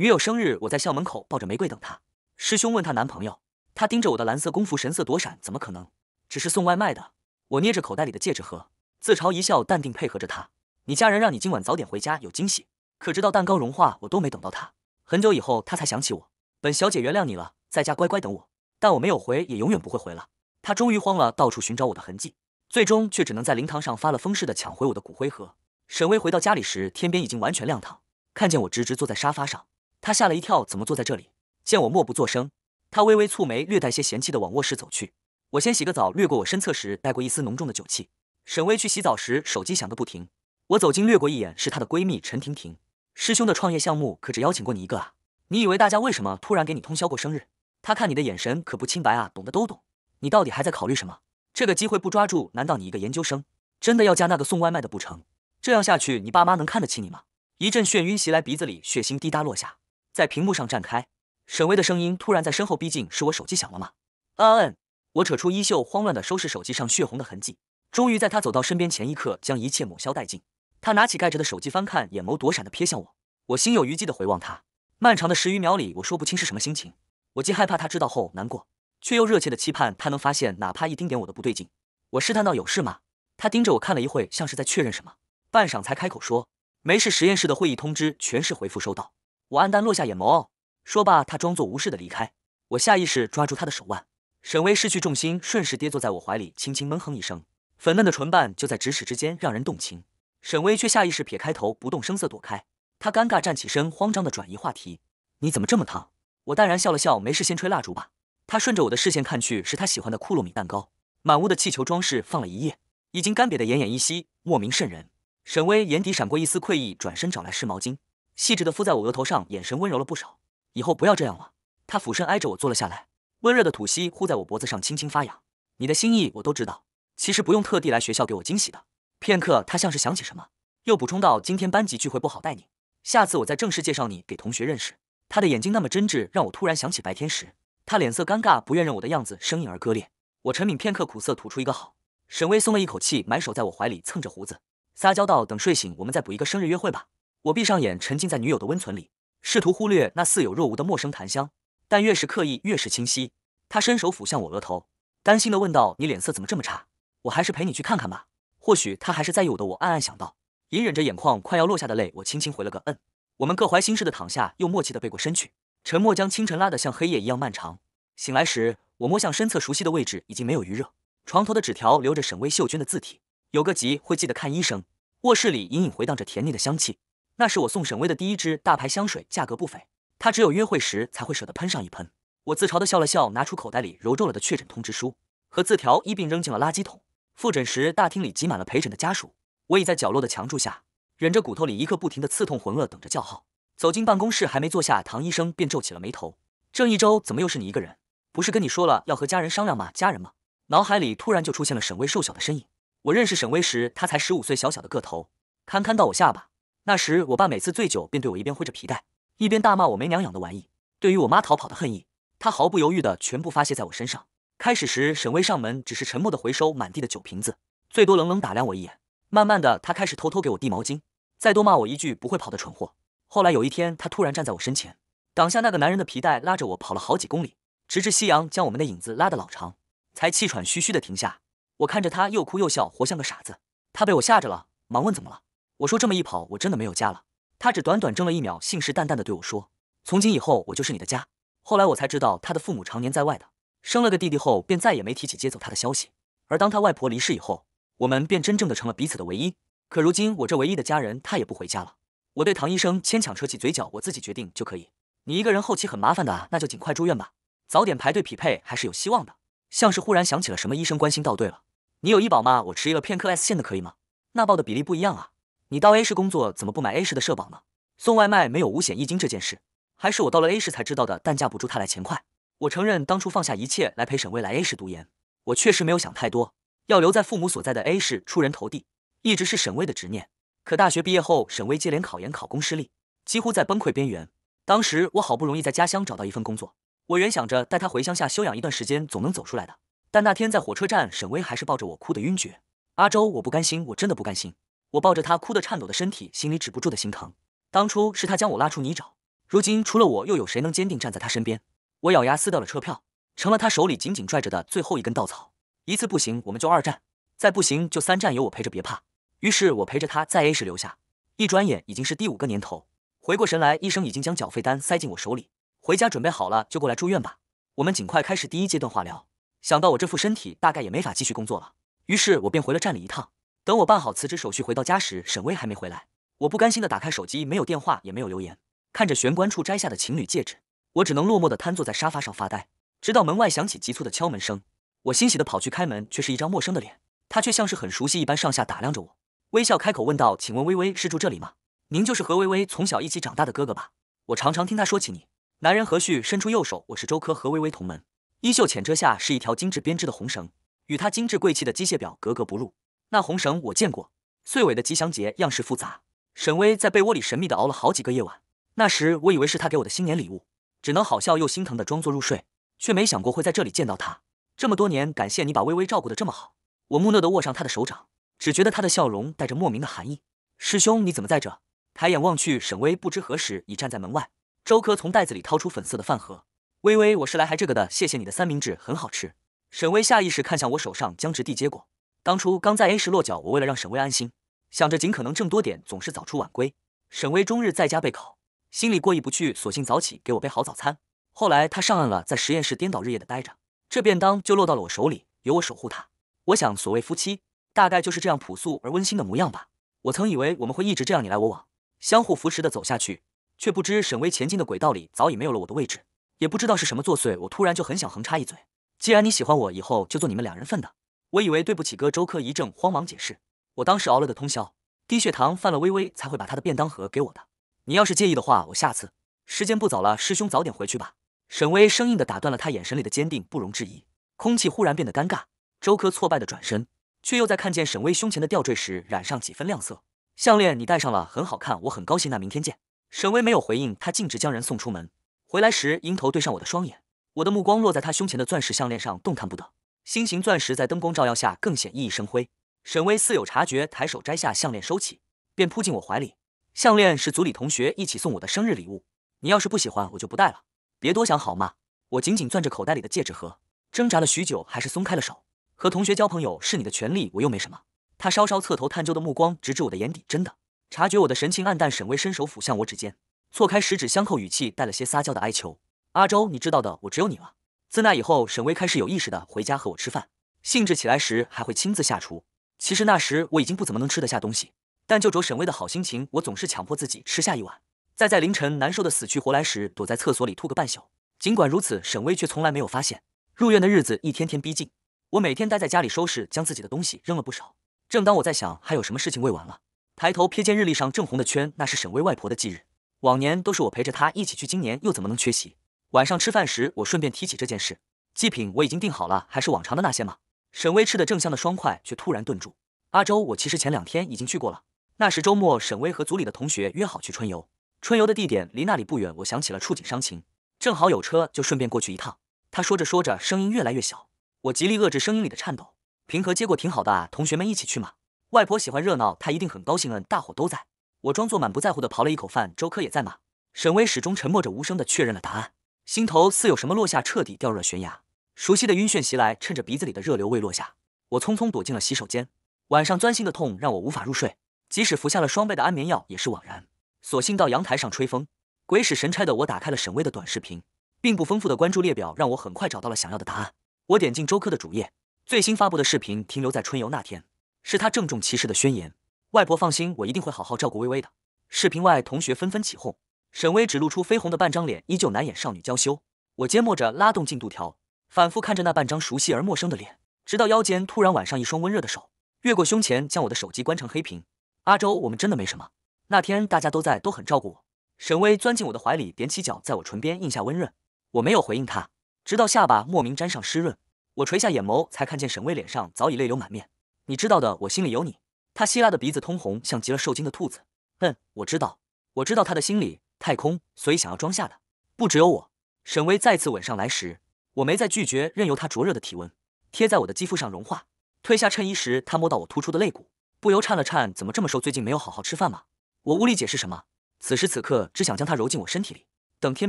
女友生日，我在校门口抱着玫瑰等她。师兄问她男朋友，她盯着我的蓝色工服，神色躲闪。怎么可能？只是送外卖的。我捏着口袋里的戒指盒，自嘲一笑，淡定配合着她。你家人让你今晚早点回家，有惊喜。可直到蛋糕融化，我都没等到她。很久以后，她才想起我。本小姐原谅你了，在家乖乖等我。但我没有回，也永远不会回了。她终于慌了，到处寻找我的痕迹，最终却只能在灵堂上发了疯似的抢回我的骨灰盒。沈巍回到家里时，天边已经完全亮堂，看见我直直坐在沙发上。他吓了一跳，怎么坐在这里？见我默不作声，他微微蹙眉，略带些嫌弃的往卧室走去。我先洗个澡，掠过我身侧时，带过一丝浓重的酒气。沈巍去洗澡时，手机响个不停。我走近掠过一眼，是她的闺蜜陈婷婷。师兄的创业项目可只邀请过你一个啊！你以为大家为什么突然给你通宵过生日？他看你的眼神可不清白啊！懂得都懂。你到底还在考虑什么？这个机会不抓住，难道你一个研究生真的要嫁那个送外卖的不成？这样下去，你爸妈能看得起你吗？一阵眩晕袭来，鼻子里血腥滴答落下。在屏幕上绽开，沈巍的声音突然在身后逼近：“是我手机响了吗？”嗯嗯，我扯出衣袖，慌乱地收拾手机上血红的痕迹。终于在他走到身边前一刻，将一切抹消殆尽。他拿起盖着的手机翻看，眼眸躲闪地瞥向我。我心有余悸地回望他，漫长的十余秒里，我说不清是什么心情。我既害怕他知道后难过，却又热切地期盼他能发现哪怕一丁点我的不对劲。我试探道：“有事吗？”他盯着我看了一会，像是在确认什么，半晌才开口说：“没事，实验室的会议通知全市回复收到。”我黯淡落下眼眸，说罢，他装作无事的离开。我下意识抓住他的手腕，沈巍失去重心，顺势跌坐在我怀里，轻轻闷哼一声，粉嫩的唇瓣就在咫尺之间，让人动情。沈巍却下意识撇开头，不动声色躲开。他尴尬站起身，慌张的转移话题：“你怎么这么烫？”我淡然笑了笑：“没事，先吹蜡烛吧。”他顺着我的视线看去，是他喜欢的库洛米蛋糕，满屋的气球装饰放了一夜，已经干瘪的奄奄一息，莫名渗人。沈巍眼底闪过一丝愧意，转身找来湿毛巾。细致的敷在我额头上，眼神温柔了不少。以后不要这样了。他俯身挨着我坐了下来，温热的吐息呼在我脖子上，轻轻发痒。你的心意我都知道，其实不用特地来学校给我惊喜的。片刻，他像是想起什么，又补充道：“今天班级聚会不好带你，下次我再正式介绍你给同学认识。”他的眼睛那么真挚，让我突然想起白天时他脸色尴尬、不愿认我的样子，生硬而割裂。我沉抿片刻苦涩，吐出一个“好”。沈巍松了一口气，埋手在我怀里蹭着胡子，撒娇道：“等睡醒，我们再补一个生日约会吧。”我闭上眼，沉浸在女友的温存里，试图忽略那似有若无的陌生檀香，但越是刻意，越是清晰。她伸手抚向我额头，担心地问道：“你脸色怎么这么差？我还是陪你去看看吧。”或许她还是在意我的，我暗暗想到，隐忍着眼眶快要落下的泪，我轻轻回了个嗯。我们各怀心事地躺下，又默契地背过身去，沉默将清晨拉得像黑夜一样漫长。醒来时，我摸向身侧熟悉的位置，已经没有余热。床头的纸条留着沈巍、秀娟的字体，有个急会记得看医生。卧室里隐隐回荡着甜腻的香气。那是我送沈薇的第一支大牌香水，价格不菲。她只有约会时才会舍得喷上一喷。我自嘲的笑了笑，拿出口袋里揉皱了的确诊通知书和字条一并扔进了垃圾桶。复诊时，大厅里挤满了陪诊的家属，我倚在角落的墙柱下，忍着骨头里一刻不停的刺痛、浑噩，等着叫号。走进办公室，还没坐下，唐医生便皱起了眉头：“郑一周怎么又是你一个人？不是跟你说了要和家人商量吗？家人吗？”脑海里突然就出现了沈巍瘦小的身影。我认识沈巍时，他才十五岁，小小的个头，堪堪到我下巴。那时，我爸每次醉酒便对我一边挥着皮带，一边大骂我没娘养的玩意。对于我妈逃跑的恨意，他毫不犹豫的全部发泄在我身上。开始时，沈巍上门只是沉默的回收满地的酒瓶子，最多冷冷打量我一眼。慢慢的，他开始偷偷给我递毛巾，再多骂我一句不会跑的蠢货。后来有一天，他突然站在我身前，挡下那个男人的皮带，拉着我跑了好几公里，直至夕阳将我们的影子拉得老长，才气喘吁吁的停下。我看着他，又哭又笑，活像个傻子。他被我吓着了，忙问怎么了。我说这么一跑，我真的没有家了。他只短短怔了一秒，信誓旦旦地对我说：“从今以后，我就是你的家。”后来我才知道，他的父母常年在外的，生了个弟弟后便再也没提起接走他的消息。而当他外婆离世以后，我们便真正的成了彼此的唯一。可如今，我这唯一的家人，他也不回家了。我对唐医生牵强扯起嘴角：“我自己决定就可以，你一个人后期很麻烦的，那就尽快住院吧，早点排队匹配还是有希望的。”像是忽然想起了什么，医生关心道：“对了，你有医保吗？”我迟疑了片刻：“S 线的可以吗？那报的比例不一样啊。”你到 A 市工作，怎么不买 A 市的社保呢？送外卖没有五险一金这件事，还是我到了 A 市才知道的。但架不住他来钱快。我承认，当初放下一切来陪沈巍来 A 市读研，我确实没有想太多。要留在父母所在的 A 市出人头地，一直是沈巍的执念。可大学毕业后，沈巍接连考研考公失利，几乎在崩溃边缘。当时我好不容易在家乡找到一份工作，我原想着带他回乡下休养一段时间，总能走出来的。但那天在火车站，沈巍还是抱着我哭得晕厥。阿周，我不甘心，我真的不甘心。我抱着他哭得颤抖的身体，心里止不住的心疼。当初是他将我拉出泥沼，如今除了我，又有谁能坚定站在他身边？我咬牙撕掉了车票，成了他手里紧紧拽着的最后一根稻草。一次不行，我们就二战；再不行，就三战，有我陪着，别怕。于是我陪着他在 A 市留下。一转眼，已经是第五个年头。回过神来，医生已经将缴费单塞进我手里。回家准备好了就过来住院吧，我们尽快开始第一阶段化疗。想到我这副身体，大概也没法继续工作了，于是我便回了站里一趟。等我办好辞职手续回到家时，沈巍还没回来。我不甘心的打开手机，没有电话，也没有留言。看着玄关处摘下的情侣戒指，我只能落寞的瘫坐在沙发上发呆。直到门外响起急促的敲门声，我欣喜的跑去开门，却是一张陌生的脸。他却像是很熟悉一般，上下打量着我，微笑开口问道：“请问微微是住这里吗？您就是何微微从小一起长大的哥哥吧？我常常听他说起你。”男人何旭伸出右手：“我是周科，何微微同门。衣袖浅遮下是一条精致编织的红绳，与他精致贵气的机械表格格不入。”那红绳我见过，穗尾的吉祥结样式复杂。沈巍在被窝里神秘地熬了好几个夜晚，那时我以为是他给我的新年礼物，只能好笑又心疼的装作入睡，却没想过会在这里见到他。这么多年，感谢你把微微照顾得这么好。我木讷地握上他的手掌，只觉得他的笑容带着莫名的寒意。师兄，你怎么在这？抬眼望去，沈巍不知何时已站在门外。周科从袋子里掏出粉色的饭盒，微微，我是来还这个的。谢谢你的三明治，很好吃。沈巍下意识看向我手上，僵直地接过。当初刚在 A 市落脚，我为了让沈薇安心，想着尽可能挣多点，总是早出晚归。沈薇终日在家备考，心里过意不去，索性早起给我备好早餐。后来他上岸了，在实验室颠倒日夜的待着，这便当就落到了我手里，由我守护他。我想，所谓夫妻，大概就是这样朴素而温馨的模样吧。我曾以为我们会一直这样你来我往，相互扶持的走下去，却不知沈薇前进的轨道里早已没有了我的位置。也不知道是什么作祟，我突然就很想横插一嘴。既然你喜欢我，以后就做你们两人份的。我以为对不起哥，周柯一阵慌忙解释：“我当时熬了个通宵，低血糖犯了，微微才会把他的便当盒给我的。你要是介意的话，我下次……时间不早了，师兄早点回去吧。”沈薇生硬地打断了他，眼神里的坚定不容置疑。空气忽然变得尴尬，周科挫败地转身，却又在看见沈巍胸前的吊坠时染上几分亮色。项链你戴上了，很好看，我很高兴。那明天见。沈巍没有回应，他径直将人送出门。回来时，鹰头对上我的双眼，我的目光落在他胸前的钻石项链上，动弹不得。心形钻石在灯光照耀下更显熠熠生辉。沈巍似有察觉，抬手摘下项链收起，便扑进我怀里。项链是组里同学一起送我的生日礼物，你要是不喜欢，我就不戴了。别多想好吗？我紧紧攥着口袋里的戒指盒，挣扎了许久，还是松开了手。和同学交朋友是你的权利，我又没什么。他稍稍侧头探究的目光直指我的眼底，真的察觉我的神情暗淡。沈巍伸手抚向我指尖，错开十指相扣，语气带了些撒娇的哀求：“阿周，你知道的，我只有你了。”自那以后，沈巍开始有意识的回家和我吃饭，兴致起来时还会亲自下厨。其实那时我已经不怎么能吃得下东西，但就着沈巍的好心情，我总是强迫自己吃下一碗，再在凌晨难受的死去活来时，躲在厕所里吐个半宿。尽管如此，沈巍却从来没有发现。入院的日子一天天逼近，我每天待在家里收拾，将自己的东西扔了不少。正当我在想还有什么事情未完了，抬头瞥见日历上正红的圈，那是沈巍外婆的忌日。往年都是我陪着她一起去，今年又怎么能缺席？晚上吃饭时，我顺便提起这件事，祭品我已经订好了，还是往常的那些吗？沈巍吃的正香的双筷却突然顿住。阿周，我其实前两天已经去过了。那时周末，沈巍和组里的同学约好去春游，春游的地点离那里不远。我想起了触景伤情，正好有车，就顺便过去一趟。他说着说着，声音越来越小，我极力遏制声音里的颤抖。平和接过，挺好的啊，同学们一起去嘛。外婆喜欢热闹，她一定很高兴嗯，大伙都在。我装作满不在乎的刨了一口饭。周科也在吗？沈薇始终沉默着，无声的确认了答案。心头似有什么落下，彻底掉入了悬崖。熟悉的晕眩袭来，趁着鼻子里的热流未落下，我匆匆躲进了洗手间。晚上钻心的痛让我无法入睡，即使服下了双倍的安眠药也是枉然。索性到阳台上吹风。鬼使神差的我打开了沈巍的短视频，并不丰富的关注列表让我很快找到了想要的答案。我点进周科的主页，最新发布的视频停留在春游那天，是他郑重其事的宣言：“外婆放心，我一定会好好照顾微微的。”视频外同学纷纷起哄。沈巍只露出绯红的半张脸，依旧难掩少女娇羞。我缄默着拉动进度条，反复看着那半张熟悉而陌生的脸，直到腰间突然挽上一双温热的手，越过胸前将我的手机关成黑屏。阿周，我们真的没什么。那天大家都在，都很照顾我。沈巍钻进我的怀里，踮起脚在我唇边印下温润。我没有回应他，直到下巴莫名沾上湿润，我垂下眼眸才看见沈巍脸上早已泪流满面。你知道的，我心里有你。他吸拉的鼻子通红，像极了受惊的兔子。嗯，我知道，我知道他的心里。太空，所以想要装下的不只有我。沈巍再次吻上来时，我没再拒绝，任由他灼热的体温贴在我的肌肤上融化。褪下衬衣时，他摸到我突出的肋骨，不由颤了颤。怎么这么瘦？最近没有好好吃饭吗？我无力解释什么，此时此刻只想将他揉进我身体里。等天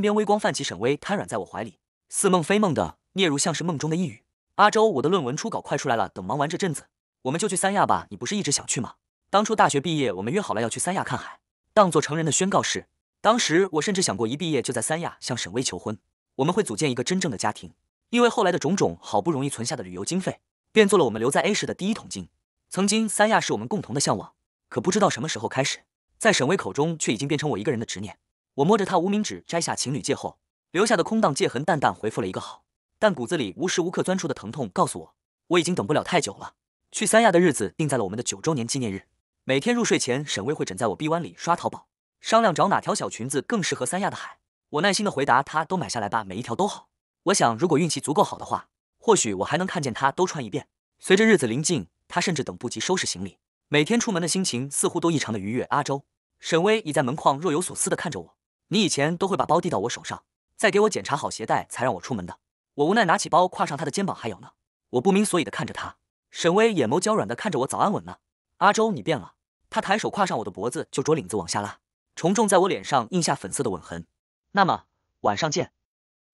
边微光泛起，沈巍瘫软在我怀里，似梦非梦的嗫嚅，像是梦中的一语：“阿周，我的论文初稿快出来了，等忙完这阵子，我们就去三亚吧。你不是一直想去吗？当初大学毕业，我们约好了要去三亚看海，当做成人的宣告式。”当时我甚至想过，一毕业就在三亚向沈巍求婚，我们会组建一个真正的家庭。因为后来的种种，好不容易存下的旅游经费，变做了我们留在 A 市的第一桶金。曾经三亚是我们共同的向往，可不知道什么时候开始，在沈巍口中却已经变成我一个人的执念。我摸着他无名指摘下情侣戒后留下的空荡戒痕，淡淡回复了一个好。但骨子里无时无刻钻出的疼痛告诉我，我已经等不了太久了。去三亚的日子定在了我们的九周年纪念日。每天入睡前，沈巍会枕在我臂弯里刷淘宝。商量找哪条小裙子更适合三亚的海，我耐心的回答他都买下来吧，每一条都好。我想如果运气足够好的话，或许我还能看见他都穿一遍。随着日子临近，他甚至等不及收拾行李，每天出门的心情似乎都异常的愉悦。阿周，沈巍已在门框若有所思的看着我。你以前都会把包递到我手上，再给我检查好鞋带才让我出门的。我无奈拿起包跨上他的肩膀，还有呢？我不明所以的看着他，沈巍眼眸娇软的看着我，早安稳呢。阿周，你变了。他抬手跨上我的脖子，就着领子往下拉。重重在我脸上印下粉色的吻痕，那么晚上见。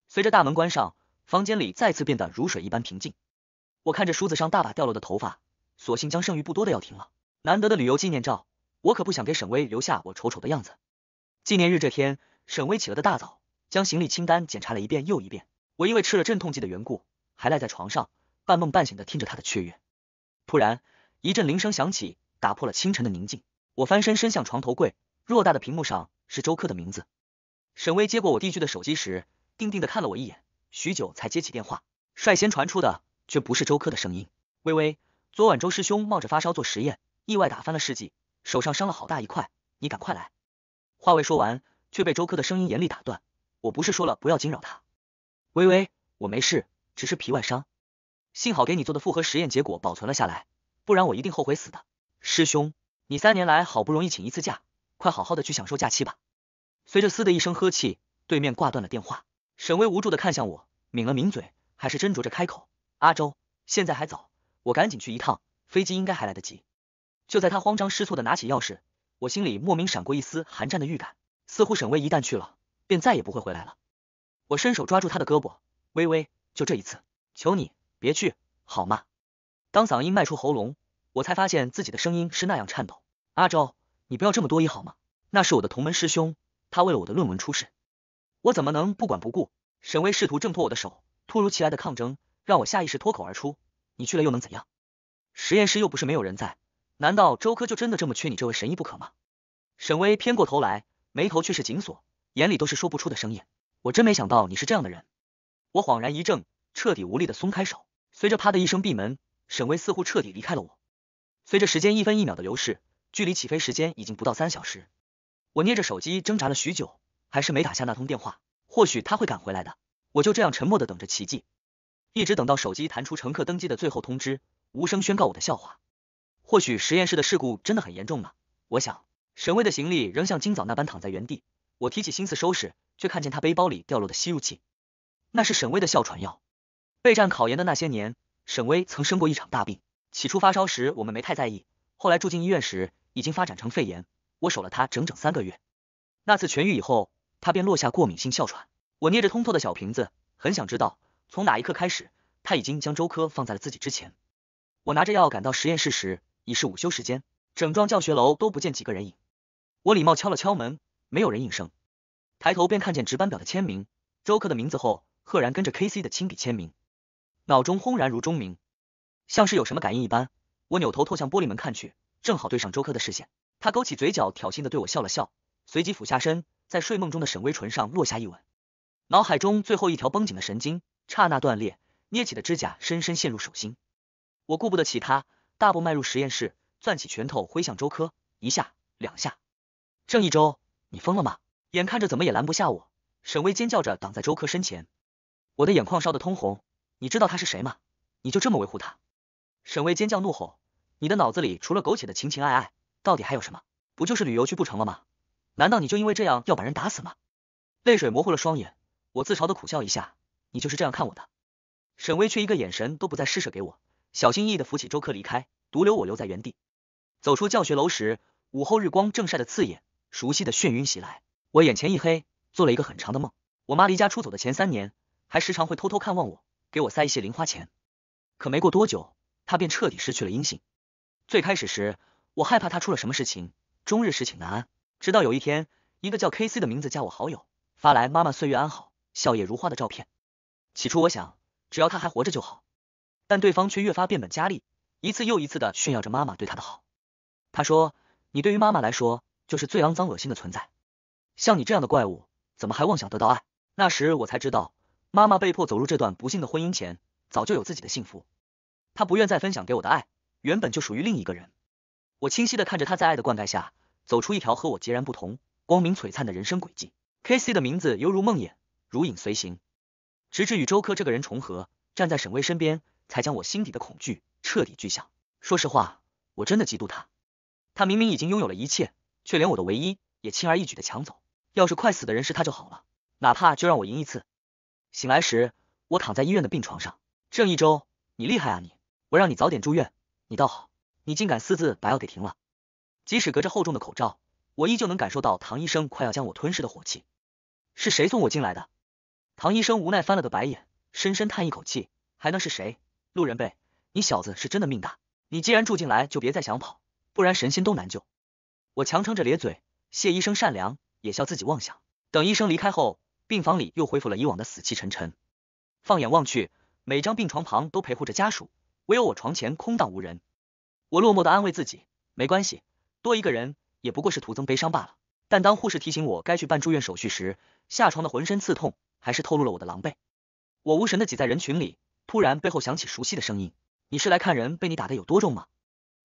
随着大门关上，房间里再次变得如水一般平静。我看着梳子上大把掉落的头发，索性将剩余不多的药停了。难得的旅游纪念照，我可不想给沈巍留下我丑丑的样子。纪念日这天，沈巍起了个大早，将行李清单检查了一遍又一遍。我因为吃了镇痛剂的缘故，还赖在床上，半梦半醒的听着他的雀跃。突然一阵铃声响起，打破了清晨的宁静。我翻身伸向床头柜。偌大的屏幕上是周柯的名字。沈巍接过我递去的手机时，定定的看了我一眼，许久才接起电话。率先传出的却不是周柯的声音。微微，昨晚周师兄冒着发烧做实验，意外打翻了试剂，手上伤了好大一块，你赶快来。话未说完，却被周柯的声音严厉打断。我不是说了不要惊扰他。微微，我没事，只是皮外伤，幸好给你做的复合实验结果保存了下来，不然我一定后悔死的。师兄，你三年来好不容易请一次假。快好好的去享受假期吧。随着嘶的一声呵气，对面挂断了电话。沈巍无助的看向我，抿了抿嘴，还是斟酌着开口：“阿周，现在还早，我赶紧去一趟，飞机应该还来得及。”就在他慌张失措的拿起钥匙，我心里莫名闪过一丝寒战的预感，似乎沈巍一旦去了，便再也不会回来了。我伸手抓住他的胳膊，微微，就这一次，求你别去，好吗？当嗓音迈出喉咙，我才发现自己的声音是那样颤抖。阿周。你不要这么多疑好吗？那是我的同门师兄，他为了我的论文出事，我怎么能不管不顾？沈巍试图挣脱我的手，突如其来的抗争让我下意识脱口而出：“你去了又能怎样？实验室又不是没有人在，难道周科就真的这么缺你这位神医不可吗？”沈巍偏过头来，眉头却是紧锁，眼里都是说不出的声音。我真没想到你是这样的人。我恍然一怔，彻底无力的松开手，随着啪的一声闭门，沈巍似乎彻底离开了我。随着时间一分一秒的流逝。距离起飞时间已经不到三小时，我捏着手机挣扎了许久，还是没打下那通电话。或许他会赶回来的，我就这样沉默的等着奇迹，一直等到手机弹出乘客登机的最后通知，无声宣告我的笑话。或许实验室的事故真的很严重呢。我想，沈巍的行李仍像今早那般躺在原地。我提起心思收拾，却看见他背包里掉落的吸入器，那是沈巍的哮喘药。备战考研的那些年，沈巍曾生过一场大病。起初发烧时，我们没太在意，后来住进医院时。已经发展成肺炎，我守了他整整三个月。那次痊愈以后，他便落下过敏性哮喘。我捏着通透的小瓶子，很想知道从哪一刻开始，他已经将周科放在了自己之前。我拿着药赶到实验室时，已是午休时间，整幢教学楼都不见几个人影。我礼貌敲了敲门，没有人应声，抬头便看见值班表的签名，周科的名字后赫然跟着 K C 的亲笔签名，脑中轰然如钟鸣，像是有什么感应一般，我扭头透向玻璃门看去。正好对上周柯的视线，他勾起嘴角，挑衅的对我笑了笑，随即俯下身，在睡梦中的沈巍唇上落下一吻。脑海中最后一条绷紧的神经刹那断裂，捏起的指甲深深陷入手心。我顾不得其他，大步迈入实验室，攥起拳头挥向周柯，一下，两下。郑一周，你疯了吗？眼看着怎么也拦不下我，沈巍尖叫着挡在周柯身前。我的眼眶烧得通红，你知道他是谁吗？你就这么维护他？沈巍尖叫怒吼。你的脑子里除了苟且的情情爱爱，到底还有什么？不就是旅游去不成了吗？难道你就因为这样要把人打死吗？泪水模糊了双眼，我自嘲的苦笑一下，你就是这样看我的。沈巍却一个眼神都不再施舍给我，小心翼翼的扶起周克离开，独留我留在原地。走出教学楼时，午后日光正晒得刺眼，熟悉的眩晕袭来，我眼前一黑，做了一个很长的梦。我妈离家出走的前三年，还时常会偷偷看望我，给我塞一些零花钱。可没过多久，她便彻底失去了音信。最开始时，我害怕他出了什么事情，终日睡寝难安。直到有一天，一个叫 K C 的名字加我好友，发来妈妈岁月安好，笑靥如花的照片。起初我想，只要他还活着就好。但对方却越发变本加厉，一次又一次的炫耀着妈妈对他的好。他说，你对于妈妈来说，就是最肮脏恶心的存在。像你这样的怪物，怎么还妄想得到爱？那时我才知道，妈妈被迫走入这段不幸的婚姻前，早就有自己的幸福。他不愿再分享给我的爱。原本就属于另一个人，我清晰的看着他在爱的灌溉下走出一条和我截然不同、光明璀璨的人生轨迹。K C 的名字犹如梦魇，如影随形，直至与周科这个人重合，站在沈巍身边，才将我心底的恐惧彻底具象。说实话，我真的嫉妒他，他明明已经拥有了一切，却连我的唯一也轻而易举的抢走。要是快死的人是他就好了，哪怕就让我赢一次。醒来时，我躺在医院的病床上，郑一周，你厉害啊你，我让你早点住院。你倒好，你竟敢私自把药给停了！即使隔着厚重的口罩，我依旧能感受到唐医生快要将我吞噬的火气。是谁送我进来的？唐医生无奈翻了个白眼，深深叹一口气，还能是谁？路人贝，你小子是真的命大！你既然住进来，就别再想跑，不然神仙都难救。我强撑着咧嘴，谢医生善良，也笑自己妄想。等医生离开后，病房里又恢复了以往的死气沉沉。放眼望去，每张病床旁都陪护着家属。唯有我床前空荡无人，我落寞的安慰自己，没关系，多一个人也不过是徒增悲伤罢了。但当护士提醒我该去办住院手续时，下床的浑身刺痛，还是透露了我的狼狈。我无神的挤在人群里，突然背后响起熟悉的声音：“你是来看人被你打的有多重吗？”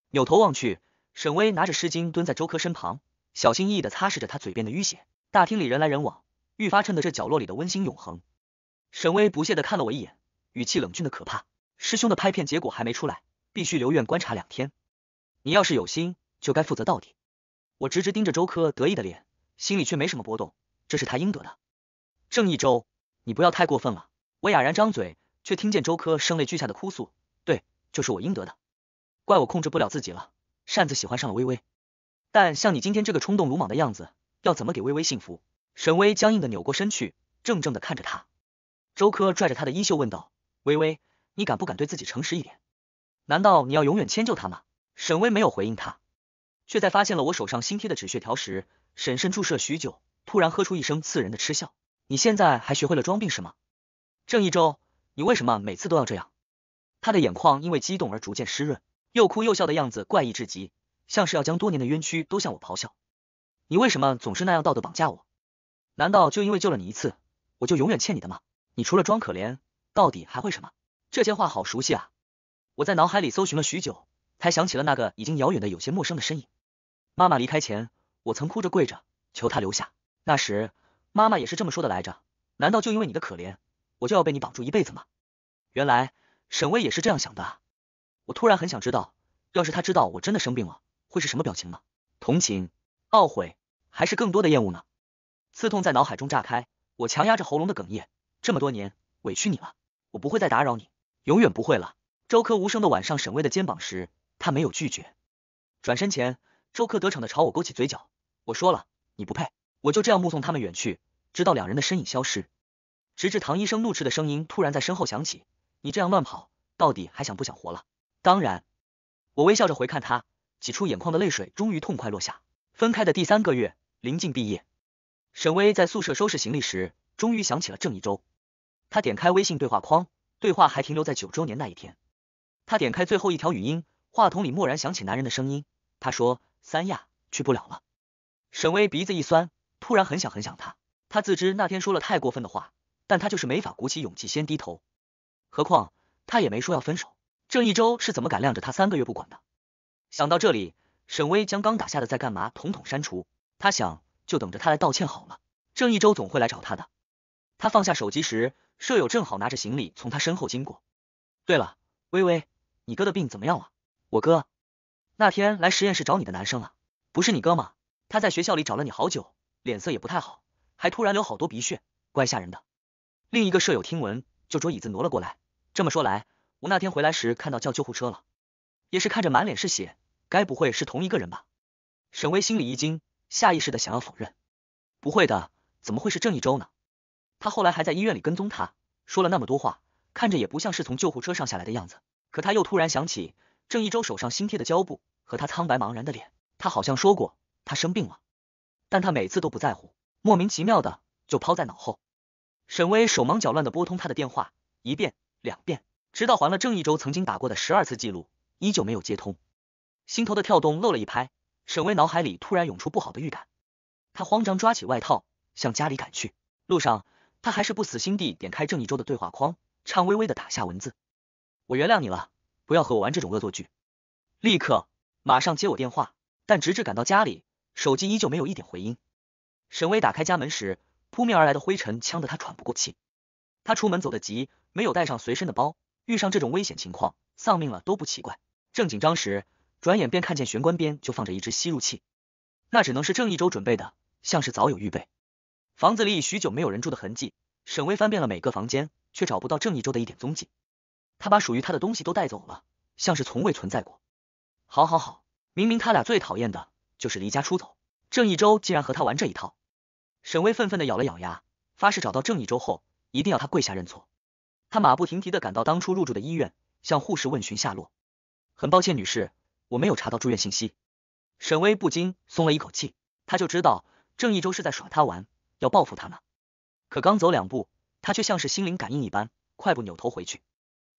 扭头望去，沈巍拿着湿巾蹲在周科身旁，小心翼翼的擦拭着他嘴边的淤血。大厅里人来人往，愈发衬得这角落里的温馨永恒。沈巍不屑的看了我一眼，语气冷峻的可怕。师兄的拍片结果还没出来，必须留院观察两天。你要是有心，就该负责到底。我直直盯着周科得意的脸，心里却没什么波动。这是他应得的。郑一周，你不要太过分了！我哑然张嘴，却听见周科声泪俱下的哭诉：“对，就是我应得的，怪我控制不了自己了，擅自喜欢上了微微。但像你今天这个冲动鲁莽的样子，要怎么给微微幸福？”沈巍僵硬的扭过身去，怔怔的看着他。周科拽着他的衣袖问道：“微微。”你敢不敢对自己诚实一点？难道你要永远迁就他吗？沈巍没有回应他，却在发现了我手上新贴的止血条时，深慎注射许久，突然喝出一声刺人的嗤笑。你现在还学会了装病是吗？郑一周，你为什么每次都要这样？他的眼眶因为激动而逐渐湿润，又哭又笑的样子怪异至极，像是要将多年的冤屈都向我咆哮。你为什么总是那样道德绑架我？难道就因为救了你一次，我就永远欠你的吗？你除了装可怜，到底还会什么？这些话好熟悉啊！我在脑海里搜寻了许久，才想起了那个已经遥远的、有些陌生的身影。妈妈离开前，我曾哭着跪着求她留下，那时妈妈也是这么说的来着。难道就因为你的可怜，我就要被你绑住一辈子吗？原来沈巍也是这样想的。我突然很想知道，要是他知道我真的生病了，会是什么表情呢？同情、懊悔，还是更多的厌恶呢？刺痛在脑海中炸开，我强压着喉咙的哽咽。这么多年，委屈你了，我不会再打扰你。永远不会了。周柯无声的挽上沈巍的肩膀时，他没有拒绝。转身前，周柯得逞的朝我勾起嘴角。我说了，你不配。我就这样目送他们远去，直到两人的身影消失。直至唐医生怒斥的声音突然在身后响起：“你这样乱跑，到底还想不想活了？”当然，我微笑着回看他，挤出眼眶的泪水终于痛快落下。分开的第三个月，临近毕业，沈巍在宿舍收拾行李时，终于想起了郑一周。他点开微信对话框。对话还停留在九周年那一天，他点开最后一条语音，话筒里蓦然响起男人的声音。他说：“三亚去不了了。”沈巍鼻子一酸，突然很想很想他。他自知那天说了太过分的话，但他就是没法鼓起勇气先低头。何况他也没说要分手，郑一周是怎么敢晾着他三个月不管的？想到这里，沈巍将刚打下的在干嘛统统删除。他想，就等着他来道歉好了。郑一周总会来找他的。他放下手机时。舍友正好拿着行李从他身后经过。对了，微微，你哥的病怎么样了？我哥，那天来实验室找你的男生啊，不是你哥吗？他在学校里找了你好久，脸色也不太好，还突然流好多鼻血，怪吓人的。另一个舍友听闻就坐椅子挪了过来。这么说来，我那天回来时看到叫救护车了，也是看着满脸是血，该不会是同一个人吧？沈巍心里一惊，下意识的想要否认，不会的，怎么会是郑一周呢？他后来还在医院里跟踪他，说了那么多话，看着也不像是从救护车上下来的样子。可他又突然想起郑一周手上新贴的胶布和他苍白茫然的脸，他好像说过他生病了，但他每次都不在乎，莫名其妙的就抛在脑后。沈巍手忙脚乱的拨通他的电话，一遍、两遍，直到还了郑一周曾经打过的十二次记录，依旧没有接通。心头的跳动漏了一拍，沈巍脑海里突然涌出不好的预感，他慌张抓起外套向家里赶去，路上。他还是不死心地点开郑一周的对话框，颤巍巍的打下文字：“我原谅你了，不要和我玩这种恶作剧，立刻马上接我电话。”但直至赶到家里，手机依旧没有一点回音。沈巍打开家门时，扑面而来的灰尘呛得他喘不过气。他出门走得急，没有带上随身的包，遇上这种危险情况，丧命了都不奇怪。正紧张时，转眼便看见玄关边就放着一只吸入器，那只能是郑一周准备的，像是早有预备。房子里许久没有人住的痕迹，沈巍翻遍了每个房间，却找不到郑一周的一点踪迹。他把属于他的东西都带走了，像是从未存在过。好，好，好！明明他俩最讨厌的就是离家出走，郑一周竟然和他玩这一套。沈巍愤愤的咬了咬牙，发誓找到郑一周后一定要他跪下认错。他马不停蹄的赶到当初入住的医院，向护士问询下落。很抱歉，女士，我没有查到住院信息。沈巍不禁松了一口气，他就知道郑一周是在耍他玩。要报复他呢，可刚走两步，他却像是心灵感应一般，快步扭头回去。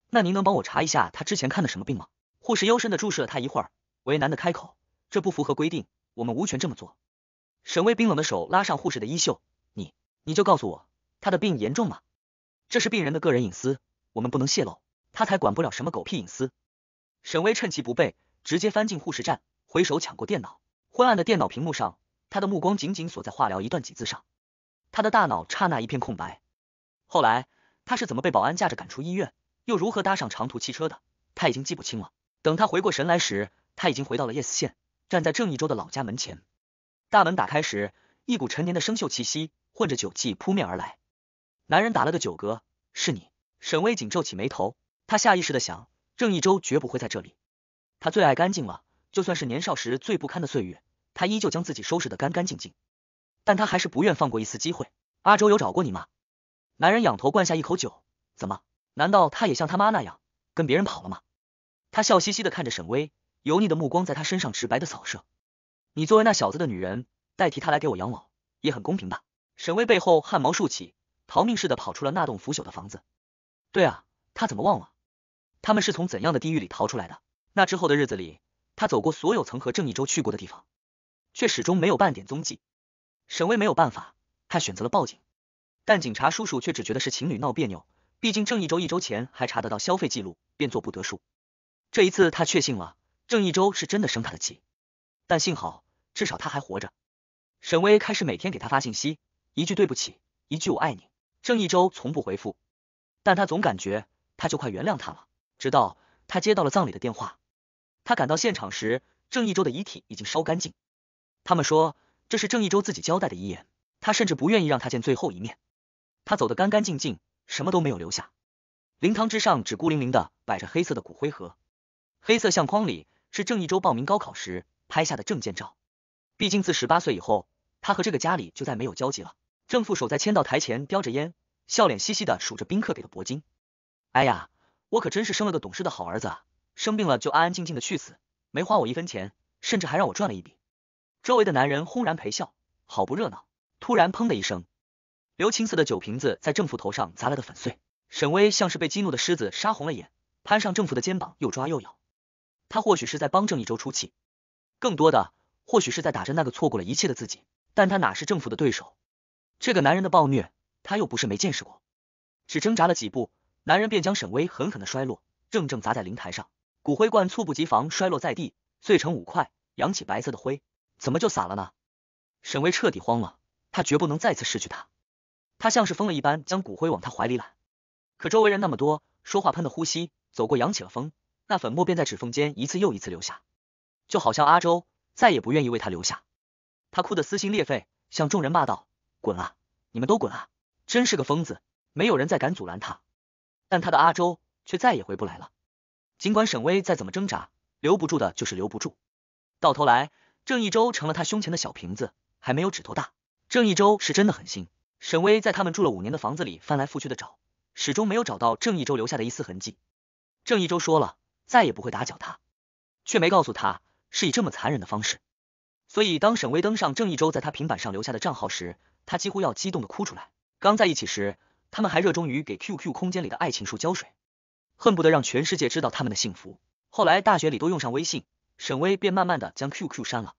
那您能帮我查一下他之前看的什么病吗？护士幽深的注视了他一会儿，为难的开口：“这不符合规定，我们无权这么做。”沈巍冰冷的手拉上护士的衣袖：“你，你就告诉我，他的病严重吗？这是病人的个人隐私，我们不能泄露。”他才管不了什么狗屁隐私。沈巍趁其不备，直接翻进护士站，回首抢过电脑。昏暗的电脑屏幕上，他的目光紧紧锁在化疗一段几字上。他的大脑刹那一片空白，后来他是怎么被保安架着赶出医院，又如何搭上长途汽车的，他已经记不清了。等他回过神来时，他已经回到了 yes 县，站在郑一周的老家门前。大门打开时，一股陈年的生锈气息混着酒气扑面而来。男人打了个酒嗝，是你？沈巍紧皱起眉头，他下意识的想，郑一周绝不会在这里。他最爱干净了，就算是年少时最不堪的岁月，他依旧将自己收拾的干干净净。但他还是不愿放过一丝机会。阿周有找过你吗？男人仰头灌下一口酒，怎么？难道他也像他妈那样跟别人跑了吗？他笑嘻嘻的看着沈巍，油腻的目光在他身上直白的扫射。你作为那小子的女人，代替他来给我养老，也很公平吧？沈巍背后汗毛竖起，逃命似的跑出了那栋腐朽的房子。对啊，他怎么忘了？他们是从怎样的地狱里逃出来的？那之后的日子里，他走过所有曾和郑义周去过的地方，却始终没有半点踪迹。沈巍没有办法，他选择了报警，但警察叔叔却只觉得是情侣闹别扭，毕竟郑一周一周前还查得到消费记录，便做不得数。这一次他确信了，郑一周是真的生他的气，但幸好，至少他还活着。沈巍开始每天给他发信息，一句对不起，一句我爱你。郑一周从不回复，但他总感觉他就快原谅他了。直到他接到了葬礼的电话，他赶到现场时，郑一周的遗体已经烧干净。他们说。这是郑一周自己交代的遗言，他甚至不愿意让他见最后一面。他走得干干净净，什么都没有留下。灵堂之上只孤零零的摆着黑色的骨灰盒，黑色相框里是郑一周报名高考时拍下的证件照。毕竟自十八岁以后，他和这个家里就再没有交集了。郑父守在签到台前，叼着烟，笑脸嘻嘻的数着宾客给的铂金。哎呀，我可真是生了个懂事的好儿子，生病了就安安静静的去死，没花我一分钱，甚至还让我赚了一笔。周围的男人轰然陪笑，好不热闹。突然，砰的一声，刘青色的酒瓶子在郑父头上砸了个粉碎。沈巍像是被激怒的狮子，杀红了眼，攀上郑父的肩膀，又抓又咬。他或许是在帮郑一周出气，更多的或许是在打着那个错过了一切的自己。但他哪是郑父的对手？这个男人的暴虐，他又不是没见识过。只挣扎了几步，男人便将沈巍狠狠的摔落，正正砸在灵台上。骨灰罐猝不及防摔落在地，碎成五块，扬起白色的灰。怎么就洒了呢？沈巍彻底慌了，他绝不能再次失去他。他像是疯了一般将骨灰往他怀里揽，可周围人那么多，说话喷的呼吸，走过扬起了风，那粉末便在指缝间一次又一次留下，就好像阿周再也不愿意为他留下。他哭得撕心裂肺，向众人骂道：“滚啊！你们都滚啊！真是个疯子！”没有人再敢阻拦他，但他的阿周却再也回不来了。尽管沈巍再怎么挣扎，留不住的就是留不住，到头来。郑一周成了他胸前的小瓶子，还没有指头大。郑一周是真的狠心。沈巍在他们住了五年的房子里翻来覆去的找，始终没有找到郑一周留下的一丝痕迹。郑一周说了，再也不会打搅他，却没告诉他是以这么残忍的方式。所以当沈巍登上郑一周在他平板上留下的账号时，他几乎要激动的哭出来。刚在一起时，他们还热衷于给 QQ 空间里的爱情树浇水，恨不得让全世界知道他们的幸福。后来大学里都用上微信。沈巍便慢慢的将 Q Q 删了，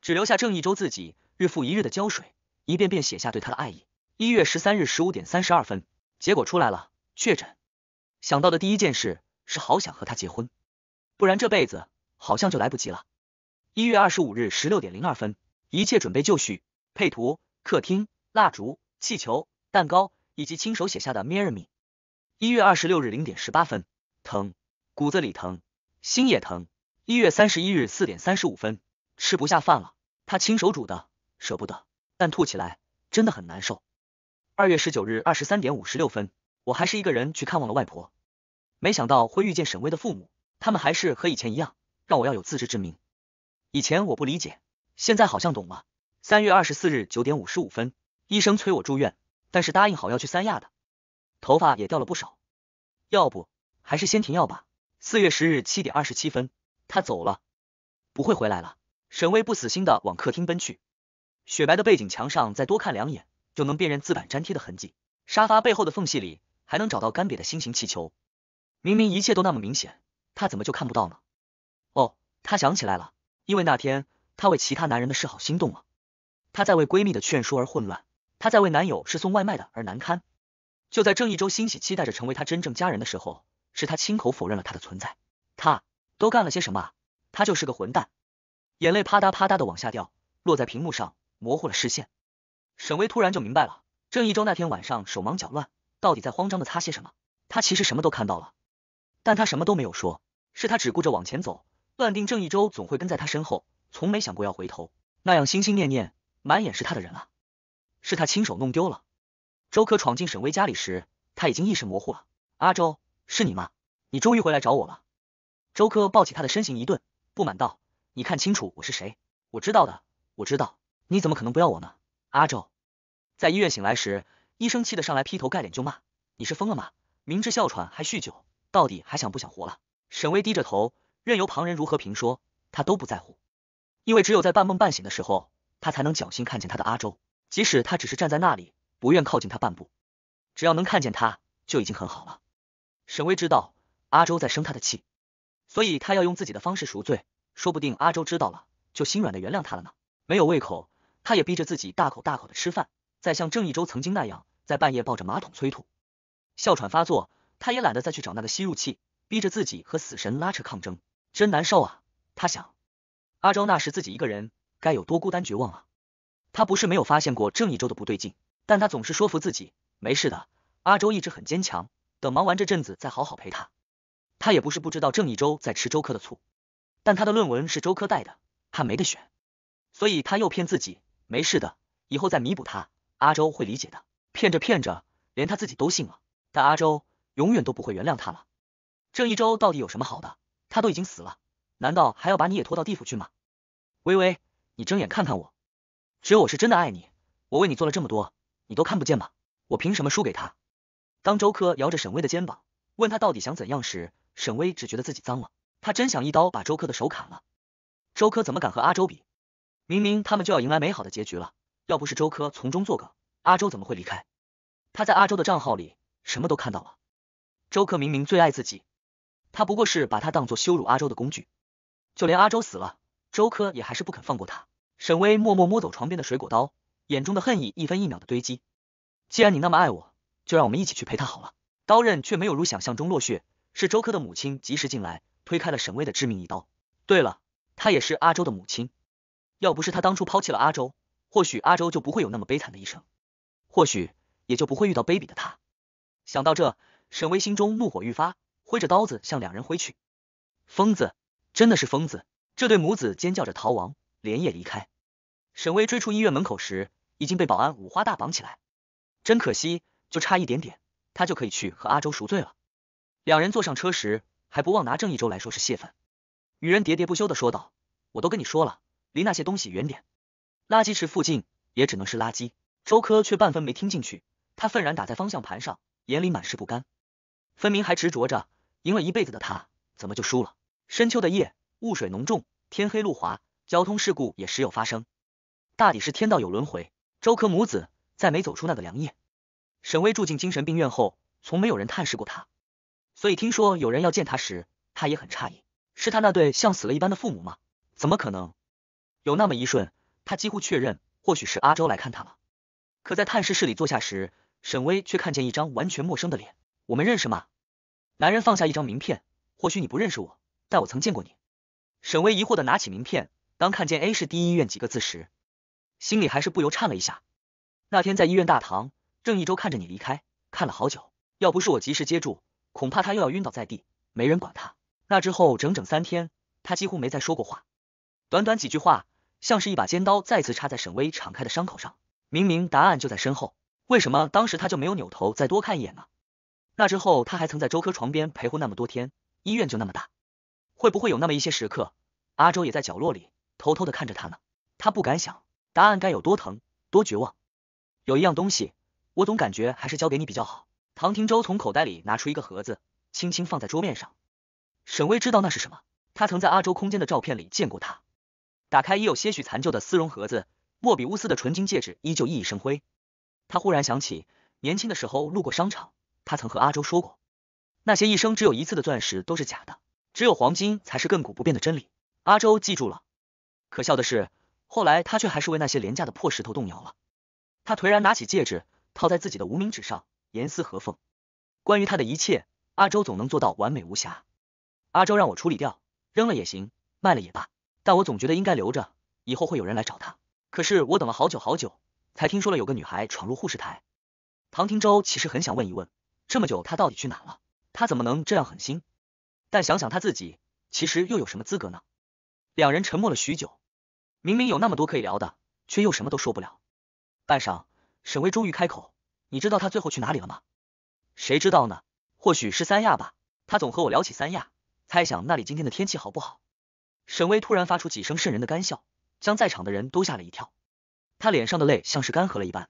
只留下郑一周自己日复一日的浇水，一遍遍写下对他的爱意。一月十三日十五点三十二分，结果出来了，确诊。想到的第一件事是好想和他结婚，不然这辈子好像就来不及了。一月二十五日十六点零二分，一切准备就绪，配图客厅蜡烛气球蛋糕以及亲手写下的 m i r r i a m e 一月二十六日零点十八分，疼，骨子里疼，心也疼。一月三十一日四点三十五分，吃不下饭了，他亲手煮的，舍不得，但吐起来真的很难受。二月十九日二十三点五十六分，我还是一个人去看望了外婆，没想到会遇见沈巍的父母，他们还是和以前一样，让我要有自知之明。以前我不理解，现在好像懂了。三月二十四日九点五十五分，医生催我住院，但是答应好要去三亚的，头发也掉了不少，要不还是先停药吧。四月十日七点二十七分。他走了，不会回来了。沈巍不死心的往客厅奔去，雪白的背景墙上再多看两眼就能辨认字板粘贴的痕迹，沙发背后的缝隙里还能找到干瘪的心形气球。明明一切都那么明显，他怎么就看不到呢？哦，他想起来了，因为那天他为其他男人的示好心动了，他在为闺蜜的劝说而混乱，他在为男友是送外卖的而难堪。就在郑一周欣喜期待着成为他真正家人的时候，是他亲口否认了他的存在。他。都干了些什么？他就是个混蛋，眼泪啪嗒啪嗒的往下掉，落在屏幕上，模糊了视线。沈巍突然就明白了，郑一周那天晚上手忙脚乱，到底在慌张的擦些什么？他其实什么都看到了，但他什么都没有说，是他只顾着往前走，断定郑一周总会跟在他身后，从没想过要回头。那样心心念念、满眼是他的人啊，是他亲手弄丢了。周可闯进沈巍家里时，他已经意识模糊了。阿周，是你吗？你终于回来找我了。周科抱起他的身形一顿，不满道：“你看清楚我是谁？我知道的，我知道。你怎么可能不要我呢？阿周，在医院醒来时，医生气得上来劈头盖脸就骂：你是疯了吗？明知哮喘还酗酒，到底还想不想活了？”沈巍低着头，任由旁人如何评说，他都不在乎。因为只有在半梦半醒的时候，他才能侥幸看见他的阿周，即使他只是站在那里，不愿靠近他半步。只要能看见他，就已经很好了。沈巍知道阿周在生他的气。所以他要用自己的方式赎罪，说不定阿周知道了就心软的原谅他了呢。没有胃口，他也逼着自己大口大口的吃饭，在像郑一周曾经那样，在半夜抱着马桶催吐。哮喘发作，他也懒得再去找那个吸入器，逼着自己和死神拉扯抗争，真难受啊。他想，阿周那时自己一个人，该有多孤单绝望啊。他不是没有发现过郑一周的不对劲，但他总是说服自己没事的，阿周一直很坚强。等忙完这阵子，再好好陪他。他也不是不知道郑一周在吃周科的醋，但他的论文是周科带的，他没得选，所以他又骗自己没事的，以后再弥补他，阿周会理解的。骗着骗着，连他自己都信了。但阿周永远都不会原谅他了。郑一周到底有什么好的？他都已经死了，难道还要把你也拖到地府去吗？微微，你睁眼看看我，只有我是真的爱你，我为你做了这么多，你都看不见吗？我凭什么输给他？当周科摇着沈巍的肩膀，问他到底想怎样时，沈巍只觉得自己脏了，他真想一刀把周柯的手砍了。周柯怎么敢和阿周比？明明他们就要迎来美好的结局了，要不是周柯从中作梗，阿周怎么会离开？他在阿周的账号里什么都看到了。周柯明明最爱自己，他不过是把他当做羞辱阿周的工具。就连阿周死了，周柯也还是不肯放过他。沈巍默默摸走床边的水果刀，眼中的恨意一分一秒的堆积。既然你那么爱我，就让我们一起去陪他好了。刀刃却没有如想象中落血。是周柯的母亲及时进来，推开了沈巍的致命一刀。对了，她也是阿周的母亲。要不是她当初抛弃了阿周，或许阿周就不会有那么悲惨的一生，或许也就不会遇到卑鄙的他。想到这，沈巍心中怒火愈发，挥着刀子向两人挥去。疯子，真的是疯子！这对母子尖叫着逃亡，连夜离开。沈巍追出医院门口时，已经被保安五花大绑起来。真可惜，就差一点点，他就可以去和阿周赎罪了。两人坐上车时，还不忘拿郑一周来说是泄愤，女人喋喋不休的说道：“我都跟你说了，离那些东西远点，垃圾池附近也只能是垃圾。”周科却半分没听进去，他愤然打在方向盘上，眼里满是不甘，分明还执着着，赢了一辈子的他，怎么就输了？深秋的夜，雾水浓重，天黑路滑，交通事故也时有发生。大抵是天道有轮回，周科母子再没走出那个凉夜。沈巍住进精神病院后，从没有人探视过他。所以听说有人要见他时，他也很诧异，是他那对像死了一般的父母吗？怎么可能？有那么一瞬，他几乎确认，或许是阿周来看他了。可在探视室里坐下时，沈巍却看见一张完全陌生的脸。我们认识吗？男人放下一张名片，或许你不认识我，但我曾见过你。沈巍疑惑的拿起名片，当看见 A 市第一医院几个字时，心里还是不由颤了一下。那天在医院大堂，郑一周看着你离开，看了好久，要不是我及时接住。恐怕他又要晕倒在地，没人管他。那之后整整三天，他几乎没再说过话。短短几句话，像是一把尖刀，再次插在沈巍敞开的伤口上。明明答案就在身后，为什么当时他就没有扭头再多看一眼呢？那之后，他还曾在周科床边陪护那么多天。医院就那么大，会不会有那么一些时刻，阿周也在角落里偷偷的看着他呢？他不敢想，答案该有多疼，多绝望。有一样东西，我总感觉还是交给你比较好。唐庭洲从口袋里拿出一个盒子，轻轻放在桌面上。沈巍知道那是什么，他曾在阿周空间的照片里见过他。打开已有些许残旧的丝绒盒子，莫比乌斯的纯金戒指依旧熠熠生辉。他忽然想起，年轻的时候路过商场，他曾和阿周说过，那些一生只有一次的钻石都是假的，只有黄金才是亘古不变的真理。阿周记住了。可笑的是，后来他却还是为那些廉价的破石头动摇了。他颓然拿起戒指，套在自己的无名指上。严丝合缝，关于他的一切，阿周总能做到完美无瑕。阿周让我处理掉，扔了也行，卖了也罢，但我总觉得应该留着，以后会有人来找他。可是我等了好久好久，才听说了有个女孩闯入护士台。唐庭周其实很想问一问，这么久她到底去哪了？她怎么能这样狠心？但想想她自己，其实又有什么资格呢？两人沉默了许久，明明有那么多可以聊的，却又什么都说不了。半晌，沈巍终于开口。你知道他最后去哪里了吗？谁知道呢？或许是三亚吧。他总和我聊起三亚，猜想那里今天的天气好不好。沈巍突然发出几声渗人的干笑，将在场的人都吓了一跳。他脸上的泪像是干涸了一般，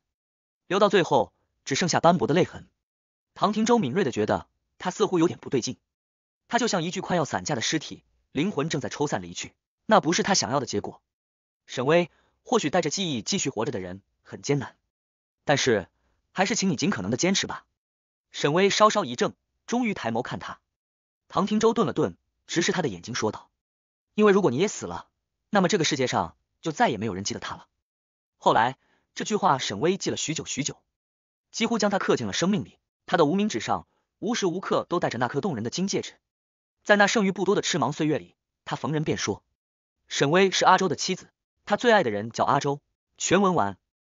流到最后只剩下斑驳的泪痕。唐廷周敏锐的觉得他似乎有点不对劲，他就像一具快要散架的尸体，灵魂正在抽散离去。那不是他想要的结果。沈巍或许带着记忆继续活着的人很艰难，但是。还是请你尽可能的坚持吧。沈巍稍稍一怔，终于抬眸看他。唐庭周顿了顿，直视他的眼睛说道：“因为如果你也死了，那么这个世界上就再也没有人记得他了。”后来这句话，沈巍记了许久许久，几乎将他刻进了生命里。他的无名指上无时无刻都戴着那颗动人的金戒指。在那剩余不多的痴芒岁月里，他逢人便说：“沈巍是阿周的妻子，他最爱的人叫阿周。”全文完。